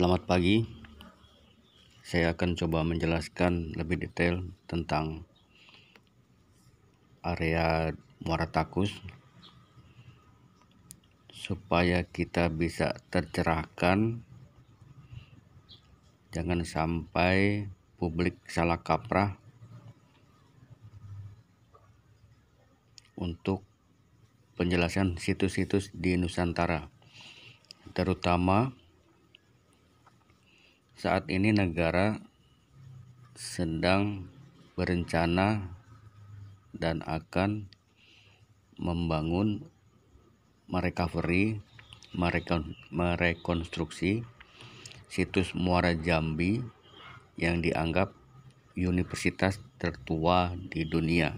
Selamat pagi. Saya akan coba menjelaskan lebih detail tentang area muara takus supaya kita bisa tercerahkan jangan sampai publik salah kaprah untuk penjelasan situs-situs di Nusantara terutama saat ini negara sedang berencana dan akan membangun merecovery, merekon, merekonstruksi situs Muara Jambi yang dianggap universitas tertua di dunia.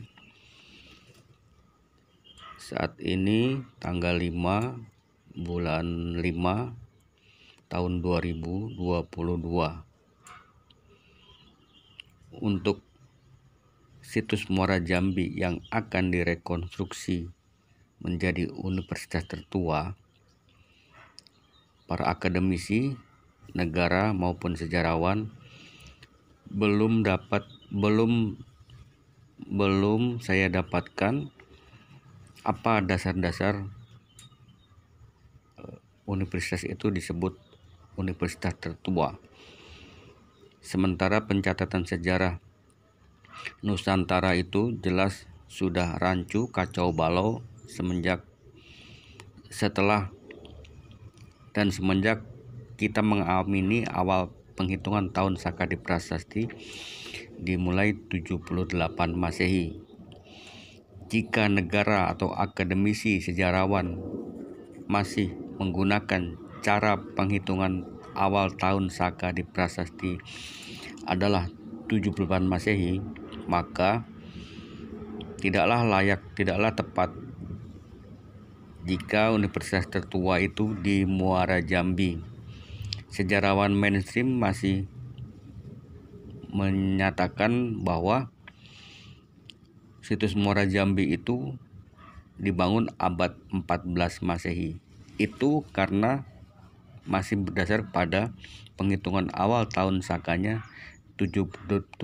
Saat ini tanggal 5 bulan 5 tahun 2022 untuk situs Muara Jambi yang akan direkonstruksi menjadi universitas tertua para akademisi negara maupun sejarawan belum dapat belum belum saya dapatkan apa dasar-dasar eh, universitas itu disebut universitas tertua. Sementara pencatatan sejarah Nusantara itu jelas sudah rancu kacau balau semenjak setelah dan semenjak kita mengamini awal penghitungan tahun di Prasasti dimulai 78 Masehi. Jika negara atau akademisi sejarawan masih menggunakan cara penghitungan awal tahun Saka di prasasti adalah 78 Masehi, maka tidaklah layak, tidaklah tepat jika universitas tertua itu di Muara Jambi. Sejarawan mainstream masih menyatakan bahwa situs Muara Jambi itu dibangun abad 14 Masehi. Itu karena masih berdasar pada penghitungan awal tahun sakanya 778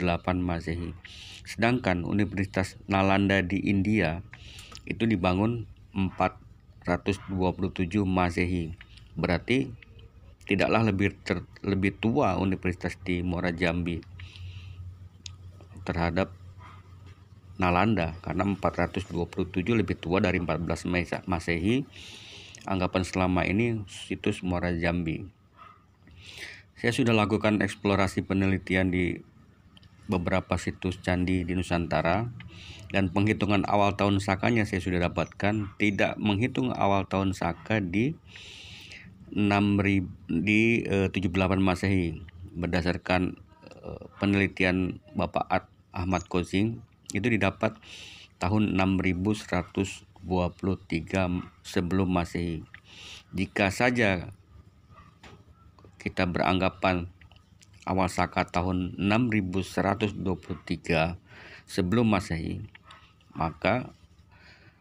78 Masehi. Sedangkan Universitas Nalanda di India itu dibangun 427 Masehi. Berarti tidaklah lebih ter, lebih tua Universitas di Muara Jambi terhadap Nalanda karena 427 lebih tua dari 14 Masehi anggapan selama ini situs Muara Jambi. Saya sudah lakukan eksplorasi penelitian di beberapa situs candi di Nusantara dan penghitungan awal tahun sakanya saya sudah dapatkan tidak menghitung awal tahun saka di 6000 di e, eh, 78 Masehi berdasarkan e, penelitian Bapak Ahmad Kozing itu didapat tahun 6100 23 sebelum Masehi. Jika saja kita beranggapan awal Saka tahun 6123 sebelum Masehi, maka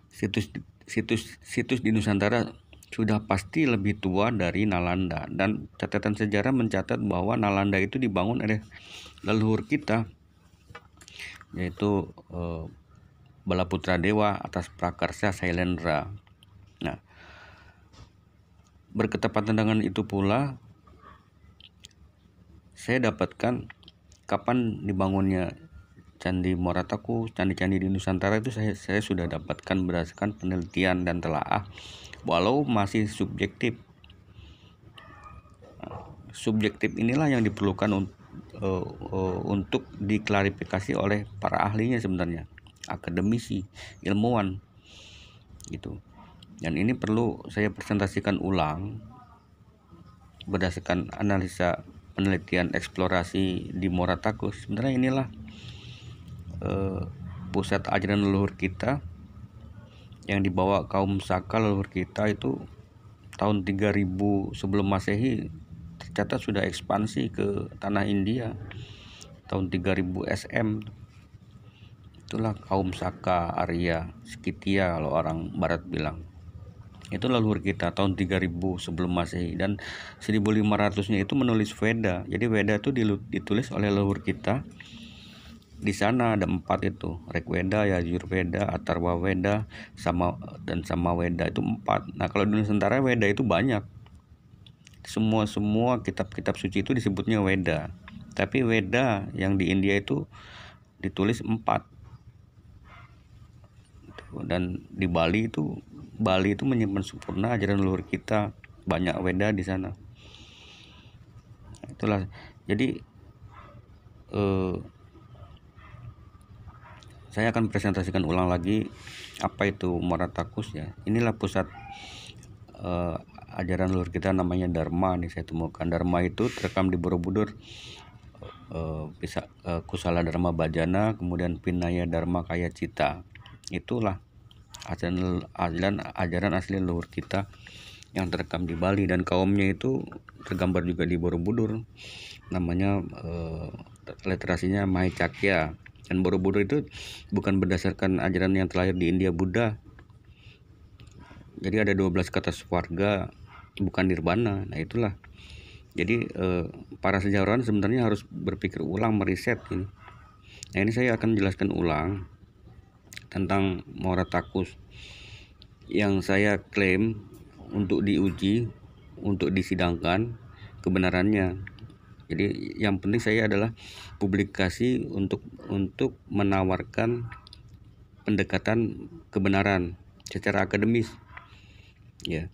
situs situs situs di Nusantara sudah pasti lebih tua dari Nalanda dan catatan sejarah mencatat bahwa Nalanda itu dibangun oleh leluhur kita yaitu eh, Bala Putra Dewa atas prakarsa Sailendra. Nah, berketepatan dengan itu pula saya dapatkan kapan dibangunnya Candi Morataku, candi-candi di Nusantara itu saya, saya sudah dapatkan berdasarkan penelitian dan telaah walau masih subjektif. Nah, subjektif inilah yang diperlukan untuk, uh, eh, uh, eh, untuk diklarifikasi oleh para ahlinya sebenarnya akademisi, ilmuwan gitu. Dan ini perlu saya presentasikan ulang berdasarkan analisa penelitian eksplorasi di Moratakus. Sebenarnya inilah eh, pusat ajaran leluhur kita yang dibawa kaum Saka leluhur kita itu tahun 3000 sebelum Masehi tercatat sudah ekspansi ke tanah India tahun 3000 SM itulah kaum Saka, Arya, Skitia kalau orang barat bilang. Itu leluhur kita tahun 3000 sebelum Masehi dan 1500-nya itu menulis Veda. Jadi Veda itu ditulis oleh leluhur kita. Di sana ada empat itu, Rek Veda, Yajur Veda, Atarwa Veda, sama dan sama Veda itu empat. Nah, kalau di Nusantara Veda itu banyak. Semua semua kitab-kitab suci itu disebutnya weda Tapi weda yang di India itu ditulis empat Gitu. dan di Bali itu Bali itu menyimpan sempurna ajaran luhur kita banyak weda di sana itulah jadi eh, saya akan presentasikan ulang lagi apa itu Moratakus ya inilah pusat eh, ajaran luhur kita namanya Dharma nih saya temukan Dharma itu terekam di Borobudur eh, bisa eh, Kusala Dharma Bajana kemudian Pinaya Dharma Kaya Cita Itulah ajaran, ajaran, ajaran asli leluhur kita yang terekam di Bali dan kaumnya itu tergambar juga di Borobudur namanya eh, literasinya Chakya dan Borobudur itu bukan berdasarkan ajaran yang terlahir di India Buddha jadi ada 12 kata warga bukan nirvana nah itulah jadi eh, para sejarawan sebenarnya harus berpikir ulang meriset ini nah ini saya akan jelaskan ulang tentang Moratakus yang saya klaim untuk diuji, untuk disidangkan kebenarannya. Jadi yang penting saya adalah publikasi untuk untuk menawarkan pendekatan kebenaran secara akademis. Ya.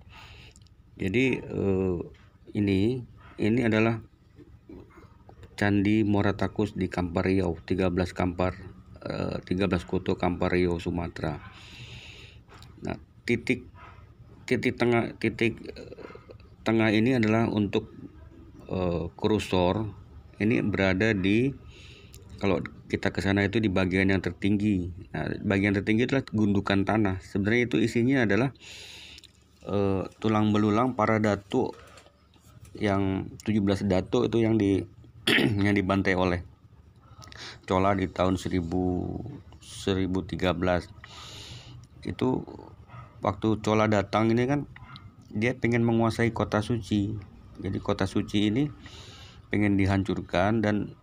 Jadi eh, ini ini adalah Candi Moratakus di Kampar Riau, 13 Kampar 13 eh, Koto Kampario Sumatera. Nah, titik titik tengah titik eh, tengah ini adalah untuk uh, eh, kursor ini berada di kalau kita ke sana itu di bagian yang tertinggi. Nah, bagian tertinggi adalah gundukan tanah. Sebenarnya itu isinya adalah uh, tulang belulang para datuk yang 17 datuk itu yang di yang dibantai oleh Cola di tahun 1000 1013 itu waktu Cola datang ini kan dia pengen menguasai kota suci jadi kota suci ini pengen dihancurkan dan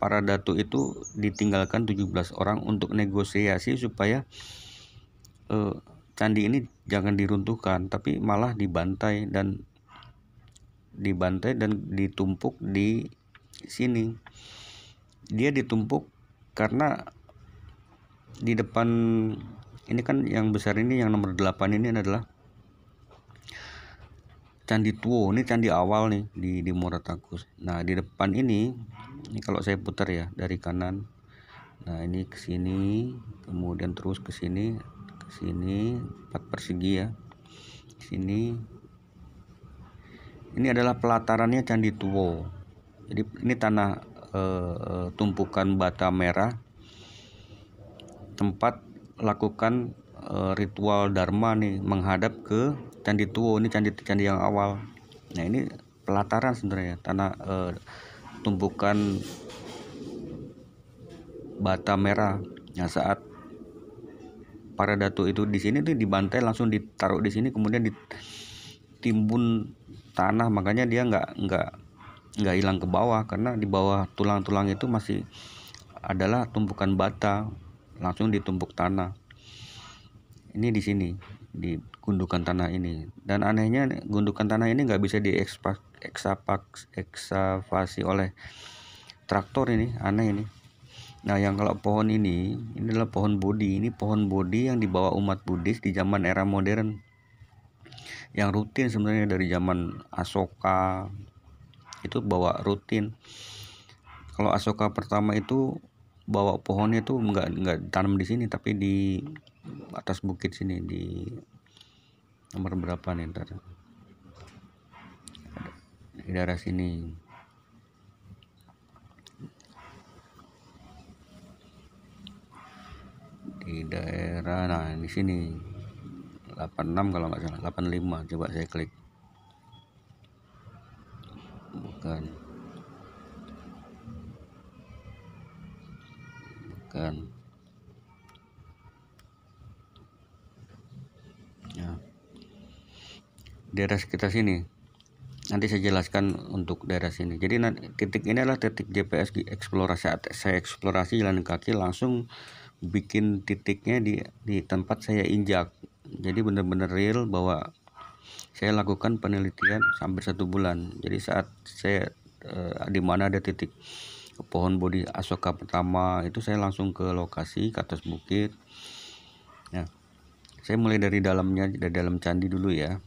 para datu itu ditinggalkan 17 orang untuk negosiasi supaya eh, candi ini jangan diruntuhkan tapi malah dibantai dan dibantai dan ditumpuk di sini dia ditumpuk karena di depan ini kan yang besar ini yang nomor 8 ini adalah candi Tuo ini candi awal nih di di Muratakus nah di depan ini ini kalau saya putar ya dari kanan nah ini ke sini kemudian terus ke sini ke sini empat persegi ya ke sini ini adalah pelatarannya candi Tuo jadi ini tanah Eh, eh, tumpukan bata merah tempat lakukan eh, ritual dharma nih menghadap ke candi tua ini candi candi yang awal nah ini pelataran sebenarnya tanah eh, tumpukan bata merah yang nah, saat para datu itu di sini tuh dibantai langsung ditaruh di sini kemudian ditimbun tanah makanya dia nggak nggak nggak hilang ke bawah karena di bawah tulang-tulang itu masih adalah tumpukan bata langsung ditumpuk tanah ini di sini di gundukan tanah ini dan anehnya gundukan tanah ini nggak bisa dieksavasi oleh traktor ini aneh ini nah yang kalau pohon ini ini adalah pohon bodi ini pohon bodi yang dibawa umat Buddhis di zaman era modern yang rutin sebenarnya dari zaman Asoka itu bawa rutin kalau Asoka pertama itu bawa pohonnya itu enggak enggak tanam di sini tapi di atas bukit sini di nomor berapa nih ntar di daerah sini di daerah nah di sini 86 kalau nggak salah 85 coba saya klik bukan bukan ya daerah sekitar sini nanti saya jelaskan untuk daerah sini jadi titik ini adalah titik GPS di eksplorasi saya eksplorasi jalan kaki langsung bikin titiknya di di tempat saya injak jadi benar-benar real bahwa saya lakukan penelitian sampai satu bulan jadi saat saya eh, di mana ada titik pohon bodi asoka pertama itu saya langsung ke lokasi ke atas bukit nah saya mulai dari dalamnya dari dalam candi dulu ya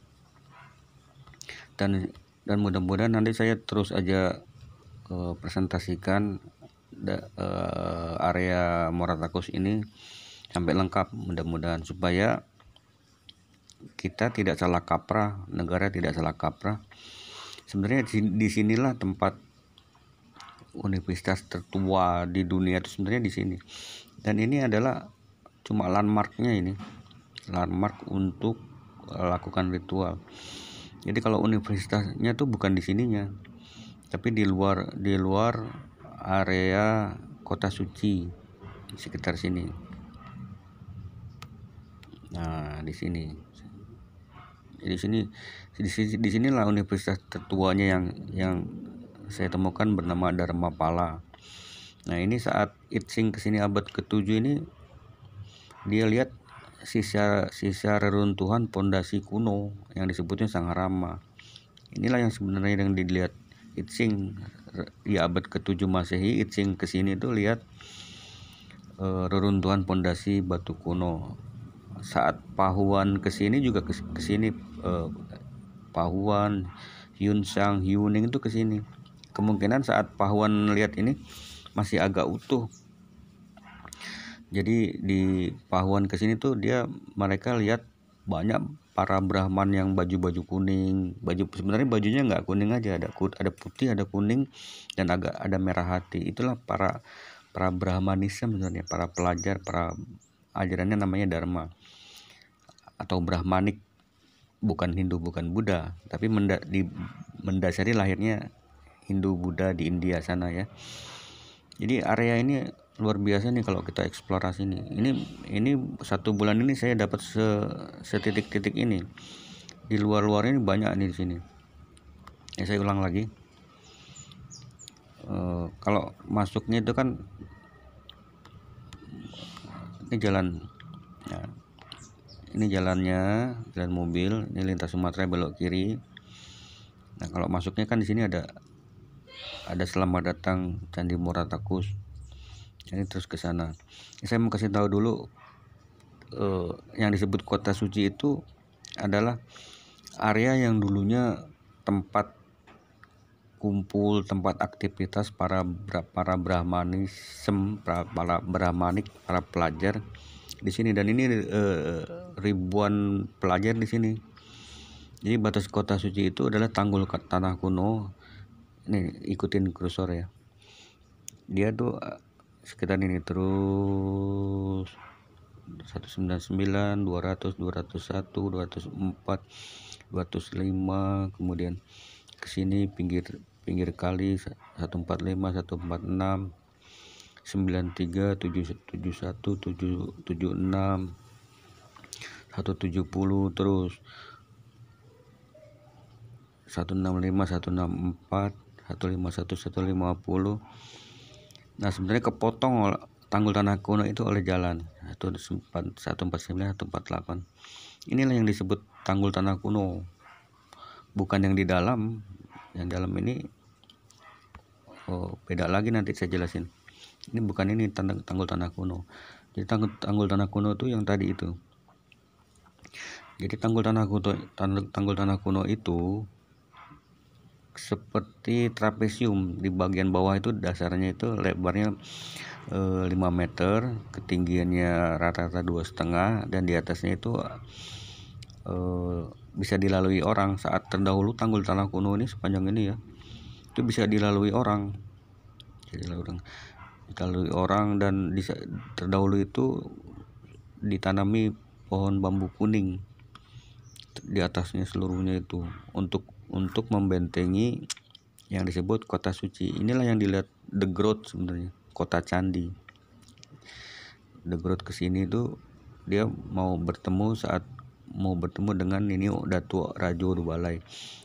dan dan mudah-mudahan nanti saya terus aja eh, presentasikan da, eh, area Moratakus ini sampai lengkap mudah-mudahan supaya kita tidak salah kaprah, negara tidak salah kaprah. Sebenarnya di sinilah tempat universitas tertua di dunia itu sebenarnya di sini. Dan ini adalah cuma landmarknya ini, landmark untuk eh, lakukan ritual. Jadi kalau universitasnya tuh bukan di sininya, tapi di luar di luar area kota suci di sekitar sini. Nah, di sini di sini di sini di sinilah universitas tertuanya yang yang saya temukan bernama Dharma Pala. Nah, ini saat Itsing ke sini abad ke-7 ini dia lihat sisa sisa reruntuhan pondasi kuno yang disebutnya Sang Rama. Inilah yang sebenarnya yang dilihat Itsing di abad ke-7 Masehi Itsing ke sini itu lihat eh, reruntuhan pondasi batu kuno saat Pahuan ke sini juga kesini eh, Pahuan hyun Sang hyuning itu sini kemungkinan saat Pahuan lihat ini masih agak utuh jadi di Pahuan ke sini tuh dia mereka lihat banyak para Brahman yang baju-baju kuning baju sebenarnya bajunya nggak kuning aja ada ada putih ada kuning dan agak ada merah hati itulah para para Brahmanisme sebenarnya para pelajar para ajarannya namanya Dharma atau Brahmanik bukan Hindu bukan Buddha tapi menda, di, mendasari lahirnya Hindu Buddha di India sana ya jadi area ini luar biasa nih kalau kita eksplorasi ini ini ini satu bulan ini saya dapat se, setitik-titik ini di luar-luar ini banyak nih di sini ya saya ulang lagi e, kalau masuknya itu kan ini jalan ya, ini jalannya jalan mobil ini lintas Sumatera belok kiri nah kalau masuknya kan di sini ada ada selamat datang Candi Muratakus ini terus ke sana saya mau kasih tahu dulu eh, yang disebut kota suci itu adalah area yang dulunya tempat kumpul tempat aktivitas para para brahmanism para, para brahmanik para pelajar di sini dan ini eh, ribuan pelajar di sini. Jadi batas kota suci itu adalah tanggul tanah kuno. ini ikutin kursor ya. Dia tuh eh, sekitar ini terus 199, 200, 201, 204, 205, kemudian ke sini pinggir pinggir kali 145, 146 93 71 76 170 terus 165 164 151 150 nah sebenarnya kepotong tanggul tanah kuno itu oleh jalan 149 148 inilah yang disebut tanggul tanah kuno bukan yang di dalam yang dalam ini oh, beda lagi nanti saya jelasin ini bukan ini tanggul, tanggul tanah kuno jadi tanggul, tanggul tanah kuno itu yang tadi itu jadi tanggul tanah kuno tanggul tanah kuno itu seperti trapesium di bagian bawah itu dasarnya itu lebarnya e, eh, 5 meter ketinggiannya rata-rata dua -rata setengah dan di atasnya itu e, bisa dilalui orang saat terdahulu tanggul tanah kuno ini sepanjang ini ya itu bisa dilalui orang jadi orang kalau orang dan di, terdahulu itu ditanami pohon bambu kuning di atasnya seluruhnya itu untuk untuk membentengi yang disebut kota suci inilah yang dilihat the growth sebenarnya kota candi the growth kesini itu dia mau bertemu saat mau bertemu dengan Nini Datu Rajo Dubalai.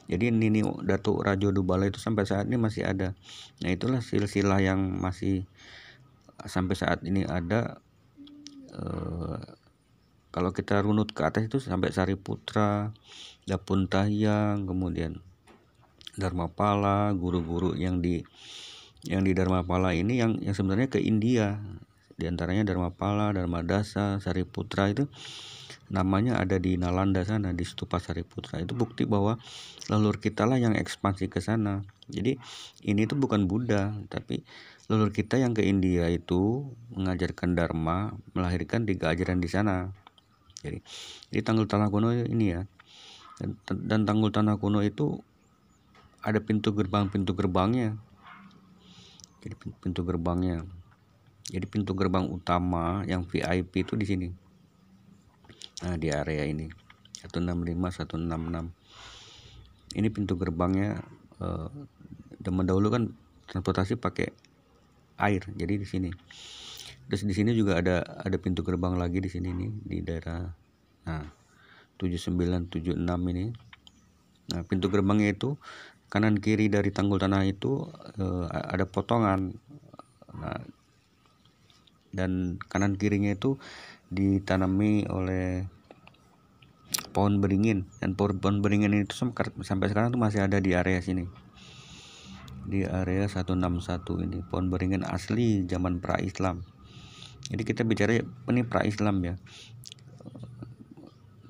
Jadi Nini Datu Rajo Dubalai itu sampai saat ini masih ada. Nah itulah silsilah yang masih sampai saat ini ada eh, kalau kita runut ke atas itu sampai Sari Putra, Dapun Tahyang, kemudian Dharmapala, guru-guru yang di yang di Dharmapala ini yang yang sebenarnya ke India. Di antaranya Dharmapala, Dharmadasa, Sari Putra itu namanya ada di Nalanda sana di Stupa Sari Putra. Itu bukti bahwa leluhur kita lah yang ekspansi ke sana. Jadi ini itu bukan Buddha, tapi Leluhur kita yang ke India itu mengajarkan dharma, melahirkan tiga ajaran di sana. Jadi, di tanggul tanah kuno ini ya. Dan, dan tanggul tanah kuno itu ada pintu gerbang pintu gerbangnya. Jadi pintu gerbangnya. Jadi pintu gerbang utama yang VIP itu di sini. Nah, di area ini. 165 166. Ini pintu gerbangnya eh, zaman dahulu kan transportasi pakai air jadi di sini terus di sini juga ada ada pintu gerbang lagi di sini nih di daerah nah 7976 ini nah pintu gerbangnya itu kanan kiri dari tanggul tanah itu eh, ada potongan nah, dan kanan kirinya itu ditanami oleh pohon beringin dan pohon beringin itu sampai sekarang tuh masih ada di area sini di area 161 ini pohon beringin asli zaman pra Islam jadi kita bicara ini pra Islam ya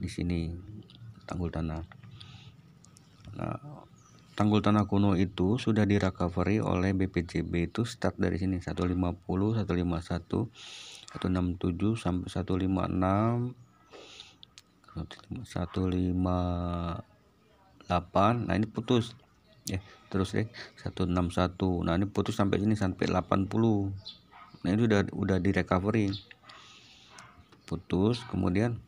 di sini tanggul tanah nah tanggul tanah kuno itu sudah di recovery oleh BPJB itu start dari sini 150 151 167 sampai 156 158 nah ini putus ya terus ya 161 nah ini putus sampai sini sampai 80 nah ini udah udah di recovery putus kemudian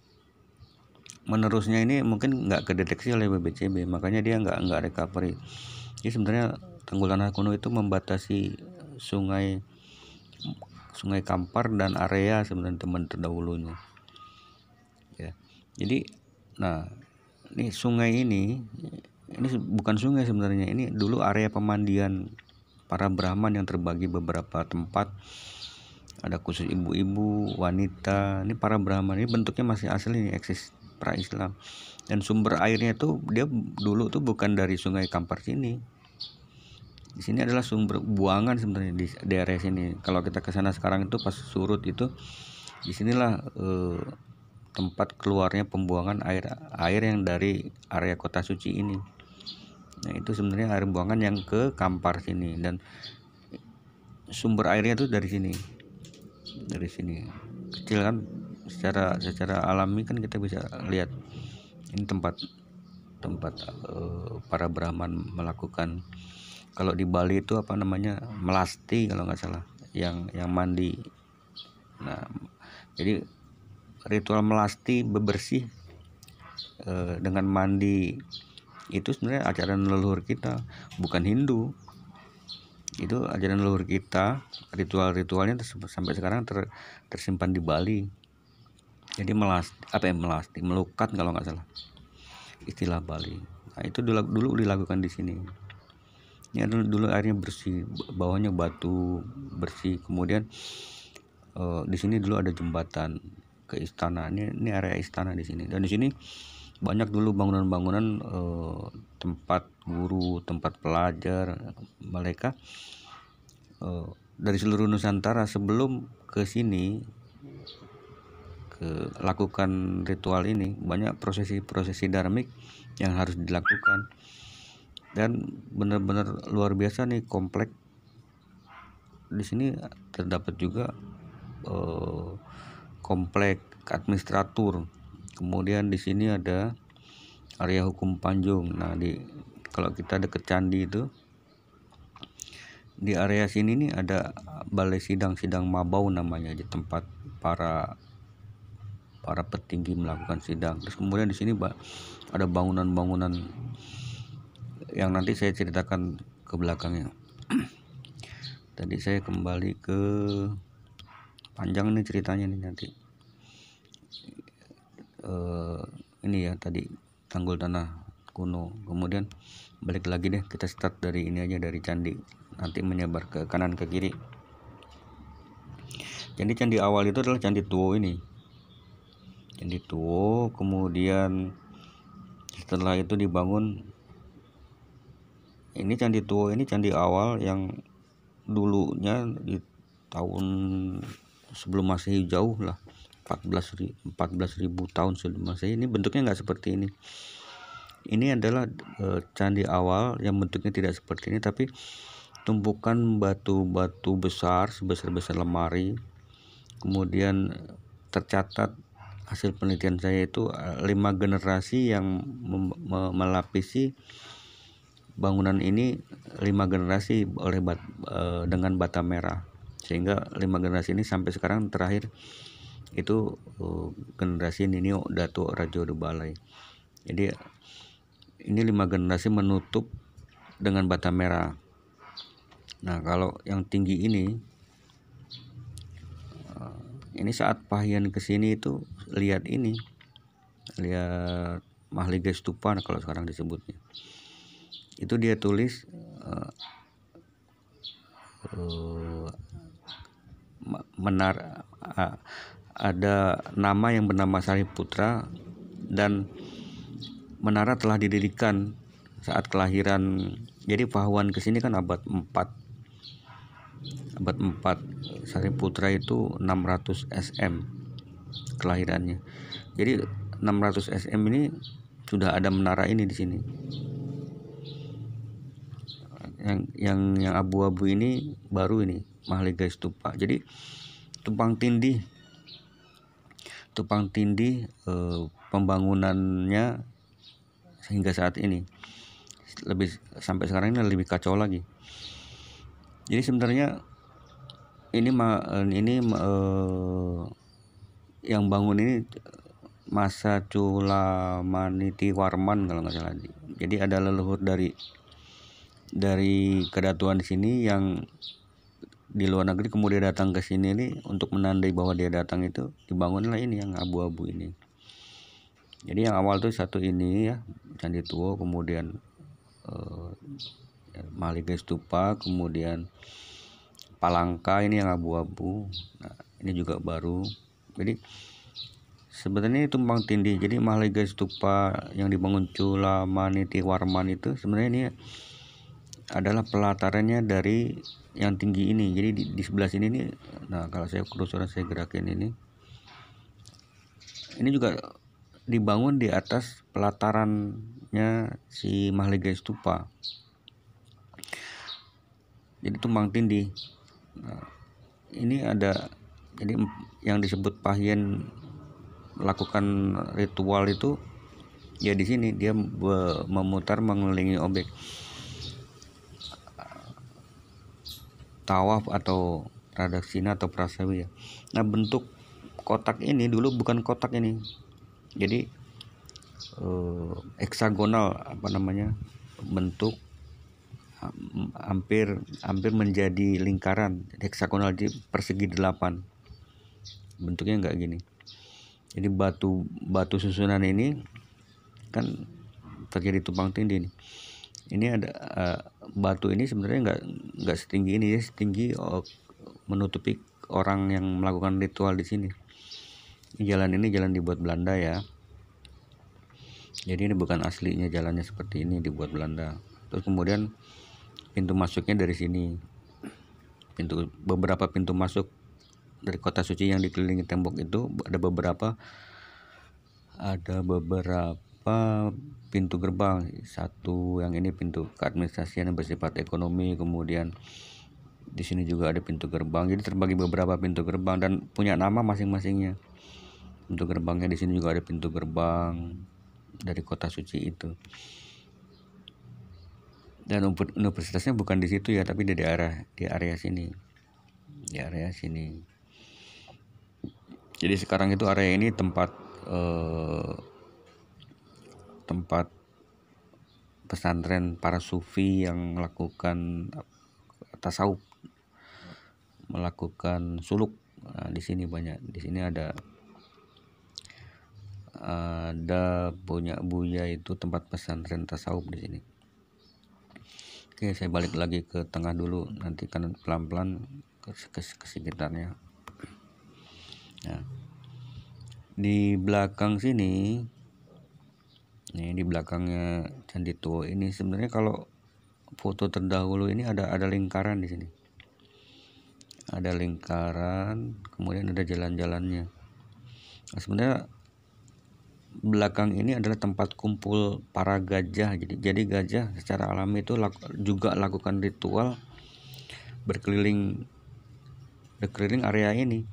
menerusnya ini mungkin nggak kedeteksi oleh BBCB makanya dia nggak nggak recovery jadi sebenarnya tanggul tanah Kuno itu membatasi sungai Sungai Kampar dan area sebenarnya teman terdahulunya ya jadi nah ini sungai ini ini bukan sungai sebenarnya ini dulu area pemandian para Brahman yang terbagi beberapa tempat ada khusus ibu-ibu wanita ini para Brahman ini bentuknya masih asli ini eksis pra Islam dan sumber airnya itu dia dulu tuh bukan dari sungai Kampar sini di sini adalah sumber buangan sebenarnya di daerah sini kalau kita ke sana sekarang itu pas surut itu disinilah eh, tempat keluarnya pembuangan air air yang dari area kota suci ini Nah, itu sebenarnya air buangan yang ke Kampar sini dan sumber airnya itu dari sini. Dari sini. Kecil kan secara secara alami kan kita bisa lihat ini tempat tempat uh, para Brahman melakukan kalau di Bali itu apa namanya melasti kalau nggak salah yang yang mandi nah jadi ritual melasti bebersih eh, dengan mandi itu sebenarnya ajaran leluhur kita bukan Hindu itu ajaran leluhur kita ritual-ritualnya sampai sekarang ter, tersimpan di Bali jadi melas apa ya melas melukat kalau nggak salah istilah Bali nah, itu dulu, dulu dilakukan di sini ini ya, dulu, dulu airnya bersih bawahnya batu bersih kemudian uh, di sini dulu ada jembatan ke istana ini ini area istana di sini dan di sini banyak dulu bangunan-bangunan eh, tempat guru tempat pelajar mereka eh, dari seluruh Nusantara sebelum ke sini ke lakukan ritual ini banyak prosesi-prosesi darmik yang harus dilakukan dan benar-benar luar biasa nih kompleks di sini terdapat juga eh, komplek administratur kemudian di sini ada area hukum Panjung nah di kalau kita deket candi itu di area sini nih ada balai sidang-sidang mabau namanya di tempat para para petinggi melakukan sidang. Terus kemudian di sini ada bangunan-bangunan yang nanti saya ceritakan ke belakangnya. Tadi saya kembali ke panjang nih ceritanya nih nanti uh, ini ya tadi tanggul tanah kuno kemudian balik lagi deh kita start dari ini aja dari candi nanti menyebar ke kanan ke kiri jadi candi awal itu adalah candi tuo ini candi tuo kemudian setelah itu dibangun ini candi tuo ini candi awal yang dulunya di tahun sebelum masih jauh lah 14 ribu tahun sebelum Masehi. Ini bentuknya nggak seperti ini. Ini adalah e, candi awal yang bentuknya tidak seperti ini tapi tumpukan batu-batu besar sebesar-besar lemari. Kemudian tercatat hasil penelitian saya itu eh, lima generasi yang melapisi bangunan ini lima generasi oleh bat, e, dengan bata merah sehingga lima generasi ini sampai sekarang terakhir itu uh, generasi Nino Dato Rajo balai jadi ini lima generasi menutup dengan bata merah nah kalau yang tinggi ini uh, ini saat pahian ke sini itu lihat ini lihat mahligai stupa kalau sekarang disebutnya itu dia tulis uh, menar ah, ada nama yang bernama Sari Putra dan menara telah didirikan saat kelahiran jadi Pahlawan ke sini kan abad 4 abad 4 Sari Putra itu 600 SM kelahirannya jadi 600 SM ini sudah ada menara ini di sini yang yang yang abu-abu ini baru ini Mahligai Stupa jadi tumpang tindih Tupang Tindih eh, pembangunannya sehingga saat ini lebih sampai sekarang ini lebih kacau lagi. Jadi sebenarnya ini eh, ini eh, yang bangun ini masa Culamaniti Warman kalau nggak salah. Jadi ada leluhur dari dari kedatuan di sini yang di luar negeri kemudian datang ke sini nih untuk menandai bahwa dia datang itu dibangunlah ini yang abu-abu ini jadi yang awal tuh satu ini ya candi tua kemudian eh, ya, maliga stupa kemudian palangka ini yang abu-abu nah, ini juga baru jadi sebenarnya ini tumpang tindih jadi maliga Stupa yang dibangun Cula Maniti Warman itu sebenarnya ini adalah pelatarannya dari yang tinggi ini jadi di, di sebelah sini nih nah kalau saya kursornya saya gerakin ini ini juga dibangun di atas pelatarannya si Mahligai Stupa jadi tumpang tindih nah, ini ada jadi yang disebut Pahien melakukan ritual itu ya di sini dia memutar mengelilingi objek tawaf atau pradaksina atau prasawi ya. Nah bentuk kotak ini dulu bukan kotak ini, jadi eh, heksagonal apa namanya bentuk hampir hampir menjadi lingkaran heksagonal di persegi delapan bentuknya nggak gini jadi batu batu susunan ini kan terjadi tumpang tindih nih ini ada uh, batu ini sebenarnya nggak nggak setinggi ini ya setinggi oh, menutupi orang yang melakukan ritual di sini jalan ini jalan dibuat Belanda ya jadi ini bukan aslinya jalannya seperti ini dibuat Belanda terus kemudian pintu masuknya dari sini pintu beberapa pintu masuk dari kota suci yang dikelilingi tembok itu ada beberapa ada beberapa apa pintu gerbang satu yang ini pintu keadministrasian yang bersifat ekonomi kemudian di sini juga ada pintu gerbang jadi terbagi beberapa pintu gerbang dan punya nama masing-masingnya pintu gerbangnya di sini juga ada pintu gerbang dari kota suci itu dan universitasnya bukan di situ ya tapi di daerah di area sini di area sini jadi sekarang itu area ini tempat eh, tempat pesantren para sufi yang melakukan eh, tasawuf melakukan suluk nah, di sini banyak di sini ada ada punya buya itu tempat pesantren tasawuf di sini oke saya balik lagi ke tengah dulu nanti kan pelan-pelan ke, ke, ke sekitarnya nah di belakang sini Nih di belakangnya candi tua ini sebenarnya kalau foto terdahulu ini ada ada lingkaran di sini. Ada lingkaran, kemudian ada jalan-jalannya. Nah, sebenarnya belakang ini adalah tempat kumpul para gajah. Jadi jadi gajah secara alami itu laku, juga lakukan ritual berkeliling berkeliling area ini.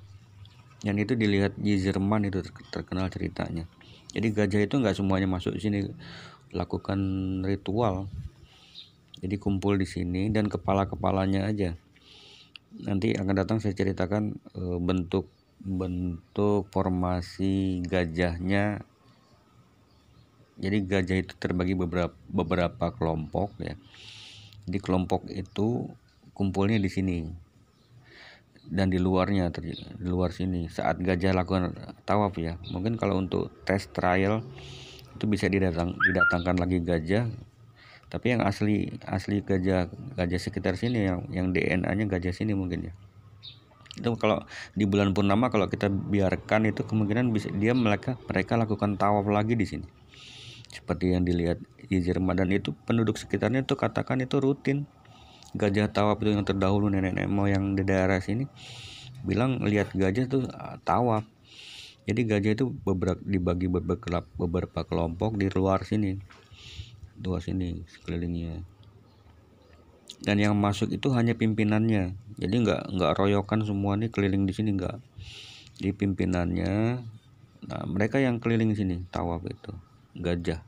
Yang itu dilihat di Jerman itu terkenal ceritanya jadi gajah itu nggak semuanya masuk di sini lakukan ritual jadi kumpul di sini dan kepala-kepalanya aja nanti akan datang saya ceritakan eh, bentuk bentuk formasi gajahnya jadi gajah itu terbagi beberapa beberapa kelompok ya jadi kelompok itu kumpulnya di sini dan di luarnya di luar sini saat gajah lakukan tawaf ya mungkin kalau untuk test trial itu bisa didatang, didatangkan lagi gajah tapi yang asli asli gajah gajah sekitar sini yang yang DNA-nya gajah sini mungkin ya itu kalau di bulan purnama kalau kita biarkan itu kemungkinan bisa dia mereka mereka lakukan tawaf lagi di sini seperti yang dilihat di Jerman dan itu penduduk sekitarnya itu katakan itu rutin gajah tawaf itu yang terdahulu nenek-nenek moyang di daerah sini bilang lihat gajah tuh eh, tawaf jadi gajah itu beberapa dibagi beberapa, beberapa kelompok di luar sini luar sini sekelilingnya dan yang masuk itu hanya pimpinannya jadi nggak nggak royokan semua nih keliling di sini nggak di pimpinannya nah mereka yang keliling sini tawaf itu gajah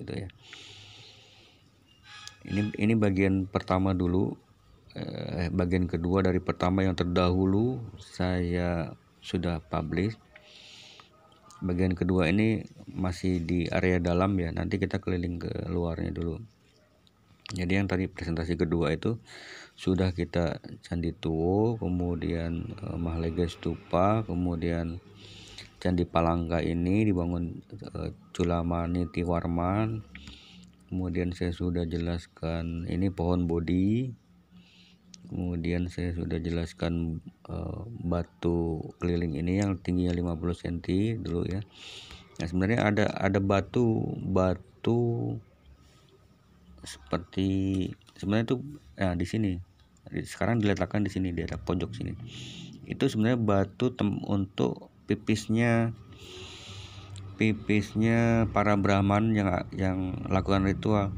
gitu ya ini ini bagian pertama dulu eh, bagian kedua dari pertama yang terdahulu saya sudah publish bagian kedua ini masih di area dalam ya nanti kita keliling ke luarnya dulu jadi yang tadi presentasi kedua itu sudah kita candi tuo kemudian eh, mahlega stupa kemudian candi palangga ini dibangun eh, culamani tiwarman kemudian saya sudah jelaskan ini pohon bodi kemudian saya sudah jelaskan uh, batu keliling ini yang tingginya 50 cm dulu ya nah sebenarnya ada ada batu batu seperti sebenarnya itu nah di sini sekarang diletakkan di sini di arah pojok sini itu sebenarnya batu tem untuk pipisnya pipisnya para Brahman yang yang lakukan ritual.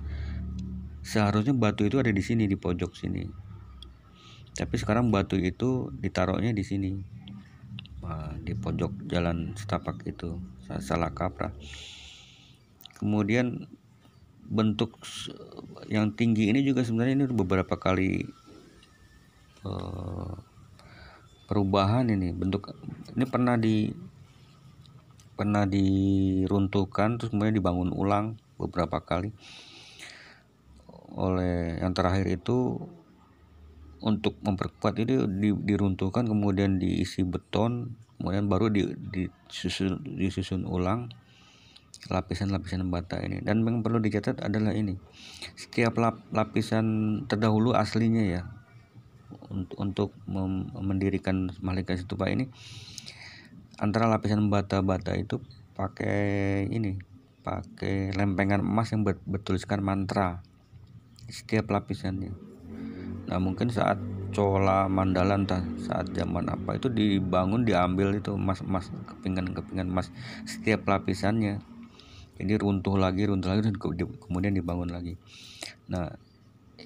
Seharusnya batu itu ada di sini di pojok sini. Tapi sekarang batu itu ditaruhnya di sini. di pojok jalan setapak itu, salah kaprah. Kemudian bentuk yang tinggi ini juga sebenarnya ini beberapa kali uh, perubahan ini bentuk ini pernah di pernah diruntuhkan terus kemudian dibangun ulang beberapa kali oleh yang terakhir itu untuk memperkuat itu diruntuhkan kemudian diisi beton kemudian baru di, disusun, disusun ulang lapisan-lapisan bata ini dan yang perlu dicatat adalah ini setiap lap, lapisan terdahulu aslinya ya untuk, untuk mendirikan malika setupa ini antara lapisan bata-bata itu pakai ini pakai lempengan emas yang bertuliskan mantra setiap lapisannya nah mungkin saat cola mandala entah saat zaman apa itu dibangun diambil itu emas-emas kepingan-kepingan emas setiap lapisannya jadi runtuh lagi runtuh lagi dan kemudian dibangun lagi nah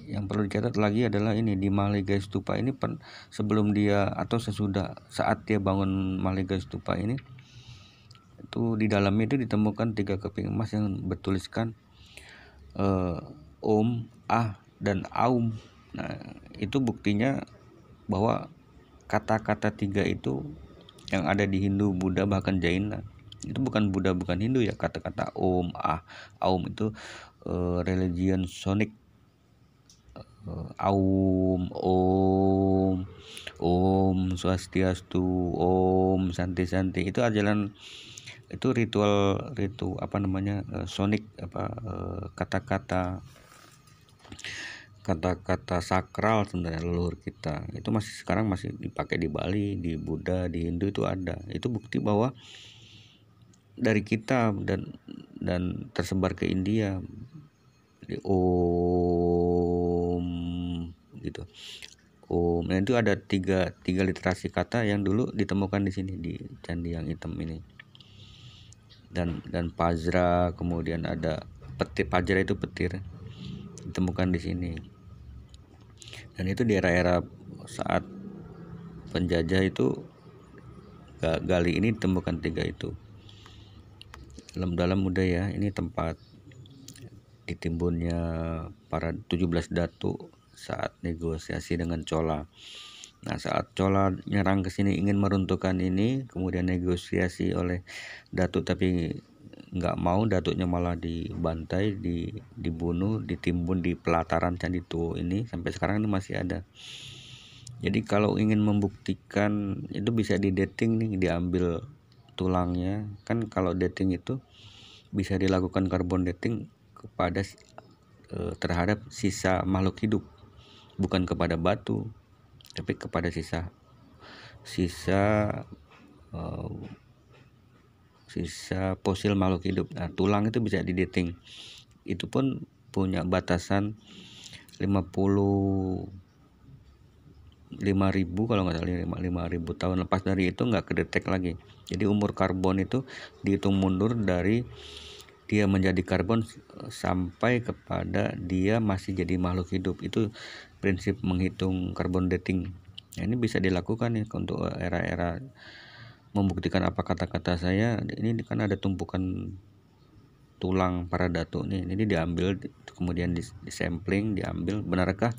yang perlu dicatat lagi adalah ini di Maliga Stupa ini pen, sebelum dia atau sesudah saat dia bangun Maliga Stupa ini itu di dalamnya itu ditemukan tiga keping emas yang bertuliskan eh, Om, Ah dan Aum. Nah, itu buktinya bahwa kata-kata tiga itu yang ada di Hindu, Buddha bahkan Jaina itu bukan Buddha bukan Hindu ya kata-kata Om Ah Aum itu uh, religion sonic Aum, Om, Om, Swastiastu, Om, Santi Santi itu ajalan itu ritual ritu apa namanya eh, sonik apa eh, kata-kata kata-kata sakral sebenarnya leluhur kita itu masih sekarang masih dipakai di Bali di Buddha di Hindu itu ada itu bukti bahwa dari kita dan dan tersebar ke India jadi om gitu om nah, itu ada tiga tiga literasi kata yang dulu ditemukan di sini di candi yang hitam ini dan dan pajra kemudian ada petir pajra itu petir ditemukan di sini dan itu di era-era saat penjajah itu gali ini ditemukan tiga itu dalam-dalam muda ya ini tempat ditimbunnya para 17 datu saat negosiasi dengan Cola. Nah, saat Cola nyerang ke sini ingin meruntuhkan ini, kemudian negosiasi oleh Datuk tapi nggak mau datuknya malah dibantai, di, dibunuh, ditimbun di pelataran Candi tuh ini sampai sekarang ini masih ada. Jadi kalau ingin membuktikan itu bisa di dating nih, diambil tulangnya. Kan kalau dating itu bisa dilakukan karbon dating kepada e, terhadap sisa makhluk hidup bukan kepada batu tapi kepada sisa sisa e, sisa fosil makhluk hidup nah tulang itu bisa dideting itu pun punya batasan 50 5000 kalau nggak salah 5000 tahun lepas dari itu nggak kedetek lagi jadi umur karbon itu dihitung mundur dari dia menjadi karbon eh, sampai kepada dia masih jadi makhluk hidup itu prinsip menghitung karbon dating nah, ini bisa dilakukan nih untuk eh, era-era membuktikan apa kata-kata saya ini kan ada tumpukan tulang para datuk nih ini diambil kemudian disampling diambil benarkah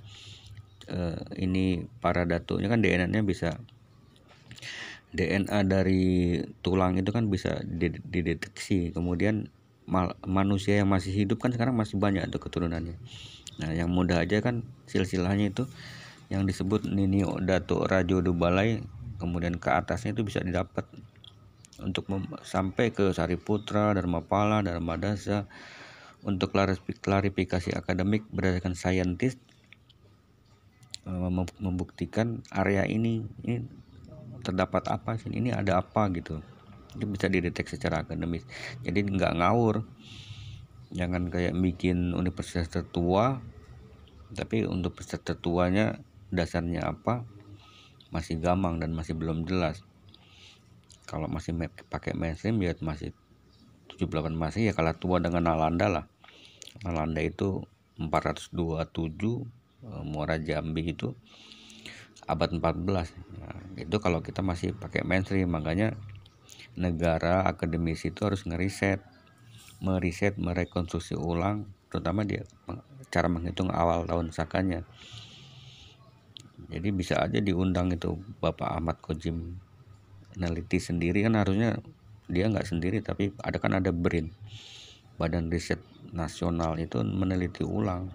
eh, ini para datuknya kan DNA-nya bisa DNA dari tulang itu kan bisa dideteksi kemudian manusia yang masih hidup kan sekarang masih banyak tuh keturunannya nah yang muda aja kan silsilahnya itu yang disebut Nini Datuk Rajo Dubalai kemudian ke atasnya itu bisa didapat untuk sampai ke Sariputra, Dharmapala, Dharmadasa untuk klarifikasi akademik berdasarkan saintis eh, membuktikan area ini ini terdapat apa sih ini ada apa gitu itu bisa dideteksi secara akademis jadi nggak ngawur jangan kayak bikin universitas tertua tapi untuk peserta tertuanya dasarnya apa masih gamang dan masih belum jelas kalau masih pakai mainstream ya masih 78 masih ya kalah tua dengan Alanda lah Alanda itu 427 eh, Muara Jambi itu abad 14 nah, itu kalau kita masih pakai mainstream makanya negara akademisi itu harus ngeriset meriset merekonstruksi ulang terutama dia cara menghitung awal tahun sakanya jadi bisa aja diundang itu Bapak Ahmad Kojim neliti sendiri kan harusnya dia nggak sendiri tapi ada kan ada BRIN Badan Riset Nasional itu meneliti ulang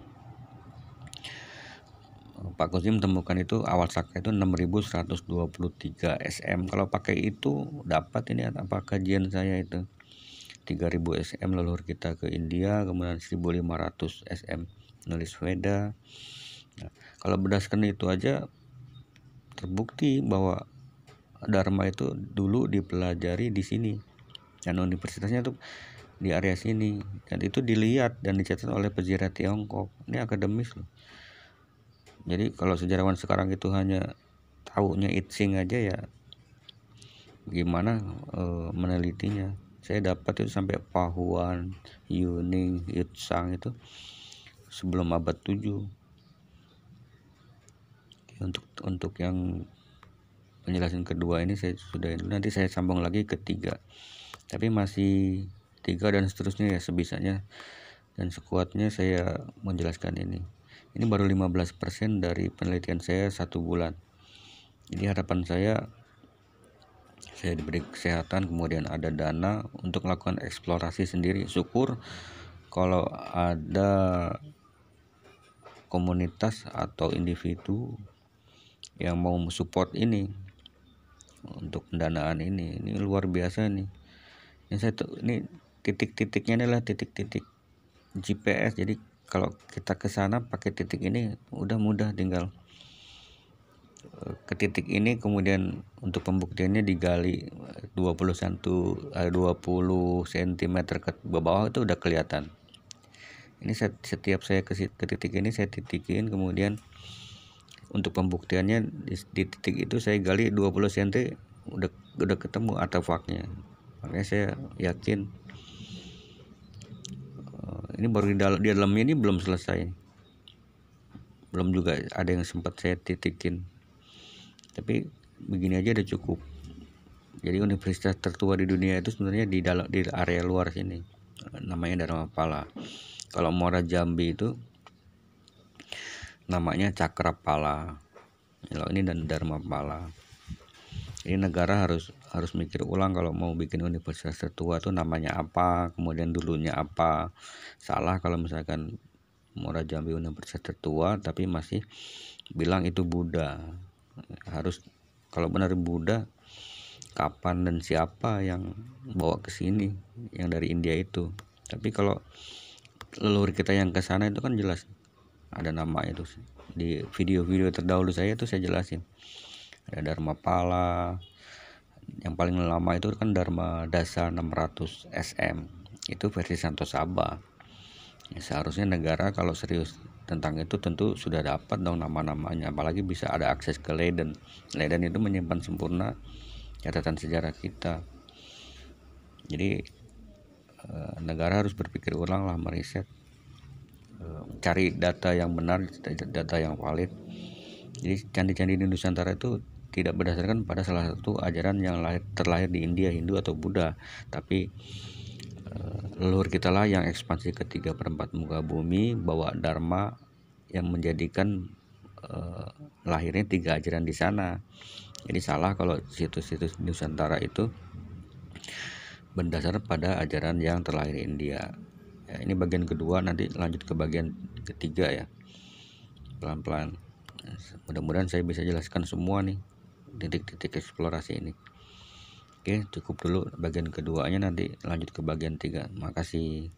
Pak Kozim temukan itu awal saka itu 6123 SM kalau pakai itu dapat ini apa kajian saya itu 3000 SM leluhur kita ke India kemudian 1500 SM nulis Veda nah, kalau berdasarkan itu aja terbukti bahwa Dharma itu dulu dipelajari di sini dan universitasnya itu di area sini dan itu dilihat dan dicatat oleh peziarah Tiongkok ini akademis loh jadi kalau sejarawan sekarang itu hanya tahunya itsing aja ya gimana e, menelitinya saya dapat itu sampai Pahuan, Yuning, Itsang itu sebelum abad 7 untuk untuk yang penjelasan kedua ini saya sudah itu nanti saya sambung lagi ketiga tapi masih tiga dan seterusnya ya sebisanya dan sekuatnya saya menjelaskan ini ini baru 15% dari penelitian saya satu bulan jadi harapan saya saya diberi kesehatan kemudian ada dana untuk melakukan eksplorasi sendiri syukur kalau ada komunitas atau individu yang mau support ini untuk pendanaan ini ini luar biasa nih ini saya ini titik-titiknya adalah titik-titik GPS jadi kalau kita ke sana pakai titik ini udah mudah tinggal eh, ke titik ini kemudian untuk pembuktiannya digali cm 20 cm ke bawah itu udah kelihatan ini setiap saya ke, titik ini saya titikin kemudian untuk pembuktiannya di, di titik itu saya gali 20 cm udah udah ketemu artefaknya makanya saya yakin ini baru di, dalam di dalamnya ini belum selesai belum juga ada yang sempat saya titikin tapi begini aja udah cukup jadi universitas tertua di dunia itu sebenarnya di dalam di area luar sini namanya Dharma Pala. kalau Mora Jambi itu namanya Cakrapala kalau ini dan Dharma Pala. Ini negara harus harus mikir ulang kalau mau bikin universitas tertua tuh namanya apa, kemudian dulunya apa. Salah kalau misalkan Mora Jambi universitas tertua tapi masih bilang itu Buddha. Harus kalau benar Buddha kapan dan siapa yang bawa ke sini yang dari India itu. Tapi kalau leluhur kita yang ke sana itu kan jelas ada nama itu di video-video terdahulu saya itu saya jelasin ada ya, Dharma Pala yang paling lama itu kan Dharma Dasa 600 SM itu versi Santo Saba ya, seharusnya negara kalau serius tentang itu tentu sudah dapat dong nama-namanya apalagi bisa ada akses ke Leiden Leiden itu menyimpan sempurna catatan sejarah kita jadi eh, negara harus berpikir ulang lah meriset eh, cari data yang benar data yang valid jadi candi-candi di Nusantara itu tidak berdasarkan pada salah satu ajaran yang lahir, terlahir di India, Hindu atau Buddha, tapi eh, leluhur kita lah yang ekspansi ke tiga perempat muka bumi bawa dharma yang menjadikan eh, lahirnya tiga ajaran di sana. Jadi salah kalau situs-situs Nusantara itu berdasar pada ajaran yang terlahir India. Ya, ini bagian kedua nanti lanjut ke bagian ketiga ya. Pelan-pelan. Mudah-mudahan saya bisa jelaskan semua nih titik-titik eksplorasi ini oke cukup dulu bagian keduanya nanti lanjut ke bagian tiga makasih